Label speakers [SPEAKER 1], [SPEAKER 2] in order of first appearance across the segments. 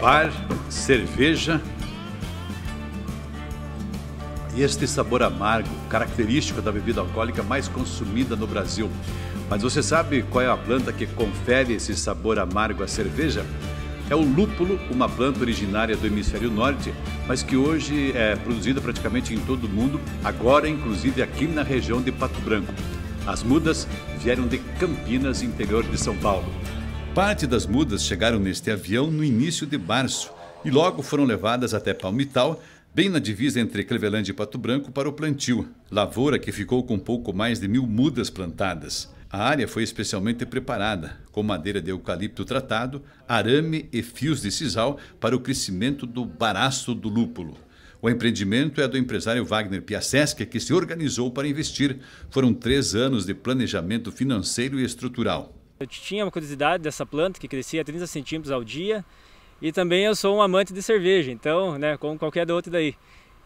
[SPEAKER 1] bar, cerveja e este sabor amargo, característico da bebida alcoólica mais consumida no Brasil. Mas você sabe qual é a planta que confere esse sabor amargo à cerveja? É o lúpulo, uma planta originária do hemisfério norte, mas que hoje é produzida praticamente em todo o mundo, agora inclusive aqui na região de Pato Branco. As mudas vieram de Campinas, interior de São Paulo. Parte das mudas chegaram neste avião no início de março e logo foram levadas até Palmital, bem na divisa entre Cleveland e Pato Branco, para o plantio, lavoura que ficou com pouco mais de mil mudas plantadas. A área foi especialmente preparada, com madeira de eucalipto tratado, arame e fios de sisal para o crescimento do baraço do lúpulo. O empreendimento é do empresário Wagner Piaseschi, que se organizou para investir. Foram três anos de planejamento financeiro e estrutural.
[SPEAKER 2] Eu tinha uma curiosidade dessa planta que crescia 30 centímetros ao dia e também eu sou um amante de cerveja, então, né, como qualquer outro daí.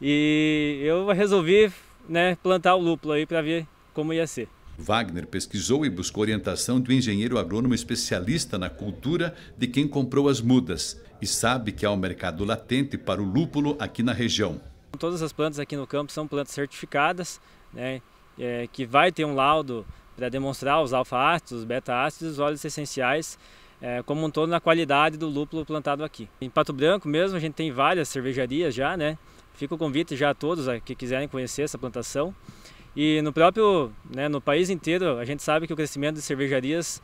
[SPEAKER 2] E eu resolvi né, plantar o lúpulo aí para ver como ia ser.
[SPEAKER 1] Wagner pesquisou e buscou orientação do engenheiro agrônomo especialista na cultura de quem comprou as mudas e sabe que há um mercado latente para o lúpulo aqui na região.
[SPEAKER 2] Todas as plantas aqui no campo são plantas certificadas, né, é, que vai ter um laudo para demonstrar os alfa-ácidos, os beta-ácidos, os óleos essenciais é, como um todo na qualidade do lúpulo plantado aqui. Em Pato Branco mesmo a gente tem várias cervejarias já, né? Fica o convite já a todos que quiserem conhecer essa plantação. E no próprio, né, no país inteiro, a gente sabe que o crescimento de cervejarias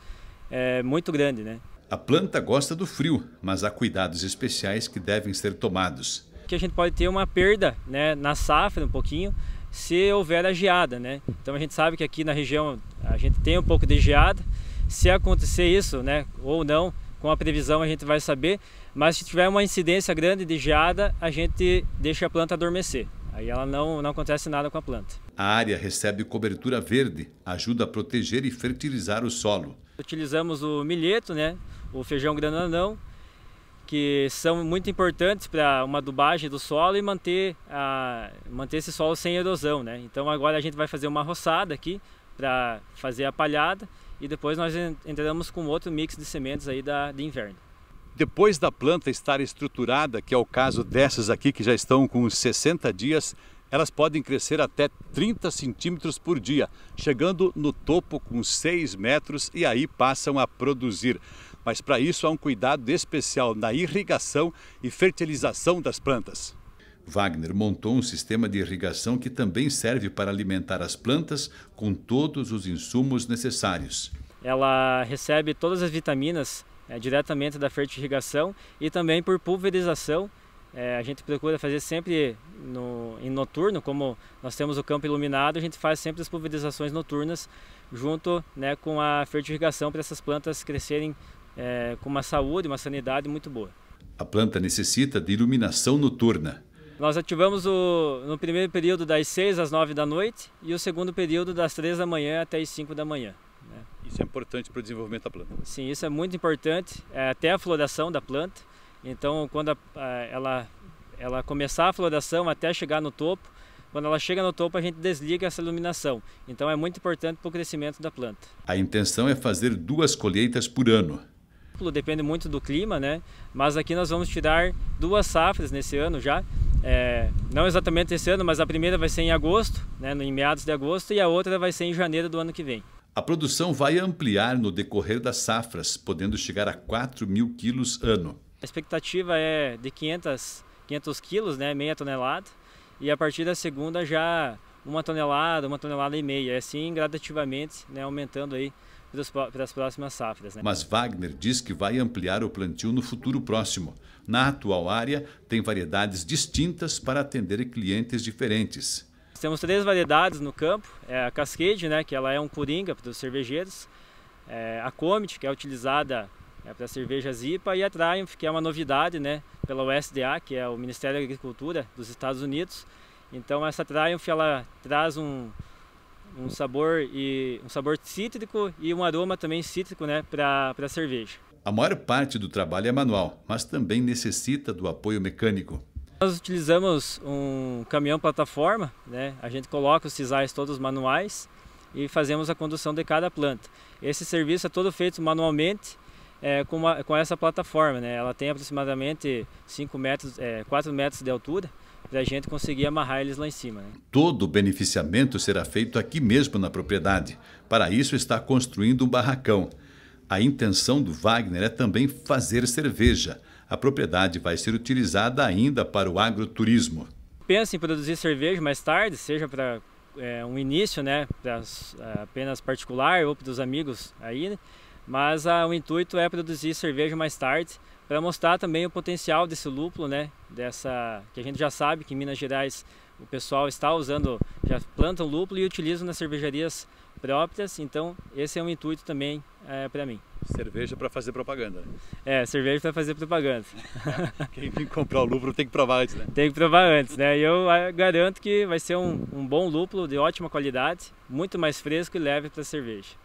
[SPEAKER 2] é muito grande, né?
[SPEAKER 1] A planta gosta do frio, mas há cuidados especiais que devem ser tomados.
[SPEAKER 2] Que a gente pode ter uma perda, né, na safra um pouquinho, se houver a geada, né? Então a gente sabe que aqui na região gente tem um pouco de geada. Se acontecer isso, né, ou não, com a previsão a gente vai saber, mas se tiver uma incidência grande de geada, a gente deixa a planta adormecer. Aí ela não, não acontece nada com a planta.
[SPEAKER 1] A área recebe cobertura verde, ajuda a proteger e fertilizar o solo.
[SPEAKER 2] Utilizamos o milheto, né, o feijão grananão, que são muito importantes para uma adubagem do solo e manter, a, manter esse solo sem erosão. Né? Então agora a gente vai fazer uma roçada aqui para fazer a palhada e depois nós entramos com outro mix de sementes aí da, de inverno.
[SPEAKER 1] Depois da planta estar estruturada, que é o caso dessas aqui que já estão com 60 dias, elas podem crescer até 30 centímetros por dia, chegando no topo com 6 metros e aí passam a produzir. Mas para isso há um cuidado especial na irrigação e fertilização das plantas. Wagner montou um sistema de irrigação que também serve para alimentar as plantas com todos os insumos necessários.
[SPEAKER 2] Ela recebe todas as vitaminas é, diretamente da fertirrigação e também por pulverização. É, a gente procura fazer sempre no, em noturno, como nós temos o campo iluminado, a gente faz sempre as pulverizações noturnas junto né, com a fertirrigação para essas plantas crescerem é, com uma saúde, uma sanidade muito boa.
[SPEAKER 1] A planta necessita de iluminação noturna.
[SPEAKER 2] Nós ativamos o, no primeiro período das 6 às 9 da noite e o segundo período das 3 da manhã até as 5 da manhã.
[SPEAKER 1] Né? Isso é importante para o desenvolvimento da planta?
[SPEAKER 2] Sim, isso é muito importante, é até a floração da planta. Então, quando a, a, ela, ela começar a floração até chegar no topo, quando ela chega no topo, a gente desliga essa iluminação. Então, é muito importante para o crescimento da planta.
[SPEAKER 1] A intenção é fazer duas colheitas por ano
[SPEAKER 2] depende muito do clima, né? Mas aqui nós vamos tirar duas safras nesse ano já. É, não exatamente esse ano, mas a primeira vai ser em agosto, né, em meados de agosto, e a outra vai ser em janeiro do ano que vem.
[SPEAKER 1] A produção vai ampliar no decorrer das safras, podendo chegar a 4 mil quilos ano.
[SPEAKER 2] A expectativa é de 500, 500 quilos, né, meia tonelada, e a partir da segunda já uma tonelada, uma tonelada e meia, assim gradativamente, né, aumentando aí para as próximas safras. Né? Mas
[SPEAKER 1] Wagner diz que vai ampliar o plantio no futuro próximo. Na atual área, tem variedades distintas para atender clientes diferentes.
[SPEAKER 2] Temos três variedades no campo, é a Cascade, né, que ela é um coringa para os cervejeiros, é a Comet, que é utilizada é, para cerveja Zipa e a Triumph, que é uma novidade né, pela USDA, que é o Ministério da Agricultura dos Estados Unidos. Então essa Triumph ela traz um, um sabor e um sabor cítrico e um aroma também cítrico, né, para a cerveja.
[SPEAKER 1] A maior parte do trabalho é manual, mas também necessita do apoio mecânico.
[SPEAKER 2] Nós utilizamos um caminhão plataforma, né? A gente coloca os sisais todos manuais e fazemos a condução de cada planta. Esse serviço é todo feito manualmente é, com, uma, com, essa plataforma, né? Ela tem aproximadamente 5 metros, é, 4 metros de altura da gente conseguir amarrar eles lá em cima. Né?
[SPEAKER 1] Todo o beneficiamento será feito aqui mesmo na propriedade. Para isso está construindo um barracão. A intenção do Wagner é também fazer cerveja. A propriedade vai ser utilizada ainda para o agroturismo.
[SPEAKER 2] Pensa em produzir cerveja mais tarde, seja para é, um início, né, pra, ah, apenas particular ou para os amigos aí, né? Mas ah, o intuito é produzir cerveja mais tarde para mostrar também o potencial desse lúpulo, né? Dessa que a gente já sabe que em Minas Gerais o pessoal está usando, já plantam lúpulo e utilizam nas cervejarias próprias. Então esse é um intuito também é, eh, para mim. Cerveja para fazer propaganda. Né? É, cerveja para fazer propaganda. Quem vem comprar o lúpulo tem que provar antes, né? Tem que provar antes, né? E eu ah, garanto que vai ser um, um bom lúpulo de ótima qualidade, muito mais fresco e leve para a cerveja.